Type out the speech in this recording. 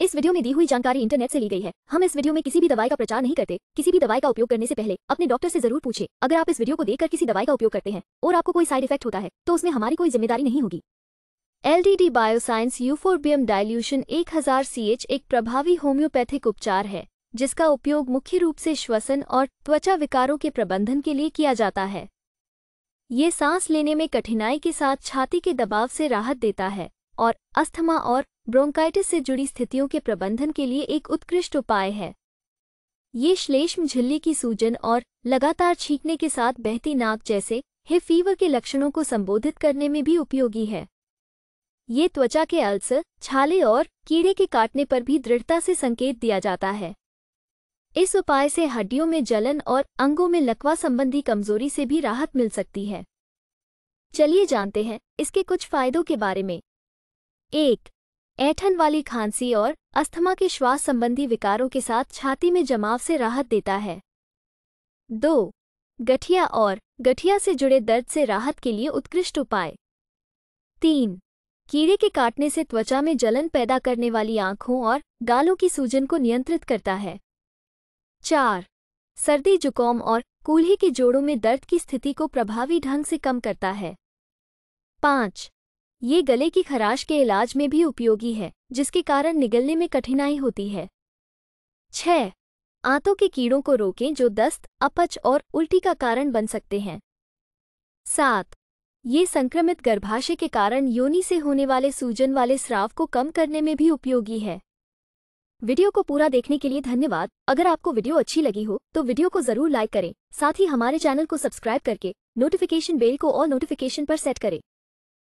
इस वीडियो में दी हुई जानकारी इंटरनेट से ली गई है हम इस वीडियो में किसी भी दवाई का प्रचार नहीं करते किसी भी दवाई का उपयोग करने से पहले अपने डॉक्टर से जरूर पूछे अगर आप इस वीडियो को देखकर किसी दवाई का उपयोग करते हैं और आपको कोई साइड इफेक्ट होता है तो उसमें हमारी कोई जिम्मेदारी नहीं होगी L D D bioscience euphorbium हजार सी एच एक प्रभावी होम्योपैथिक उपचार है जिसका उपयोग मुख्य रूप से श्वसन और त्वचा विकारों के प्रबंधन के लिए किया जाता है ये सांस लेने में कठिनाई के साथ छाती के दबाव से राहत देता है और अस्थमा और ब्रोंकाइटिस से जुड़ी स्थितियों के प्रबंधन के लिए एक उत्कृष्ट उपाय है ये श्लेष्म झिल्ली की सूजन और लगातार छींकने के साथ बहती नाक जैसे हे फीवर के लक्षणों को संबोधित करने में भी उपयोगी है ये त्वचा के अल्स छाले और कीड़े के काटने पर भी दृढ़ता से संकेत दिया जाता है इस उपाय से हड्डियों में जलन और अंगों में लकवा संबंधी कमजोरी से भी राहत मिल सकती है चलिए जानते हैं इसके कुछ फायदों के बारे में एक ऐठन वाली खांसी और अस्थमा के श्वास संबंधी विकारों के साथ छाती में जमाव से राहत देता है दो गठिया और गठिया से जुड़े दर्द से राहत के लिए उत्कृष्ट उपाय तीन कीड़े के काटने से त्वचा में जलन पैदा करने वाली आंखों और गालों की सूजन को नियंत्रित करता है चार सर्दी जुकाम और कूल्हे के जोड़ों में दर्द की स्थिति को प्रभावी ढंग से कम करता है पाँच ये गले की खराश के इलाज में भी उपयोगी है जिसके कारण निगलने में कठिनाई होती है छ आंतों के कीड़ों को रोकें जो दस्त अपच और उल्टी का कारण बन सकते हैं सात ये संक्रमित गर्भाशय के कारण योनि से होने वाले सूजन वाले स्राव को कम करने में भी उपयोगी है वीडियो को पूरा देखने के लिए धन्यवाद अगर आपको वीडियो अच्छी लगी हो तो वीडियो को जरूर लाइक करें साथ ही हमारे चैनल को सब्सक्राइब करके नोटिफिकेशन बेल को और नोटिफिकेशन पर सेट करें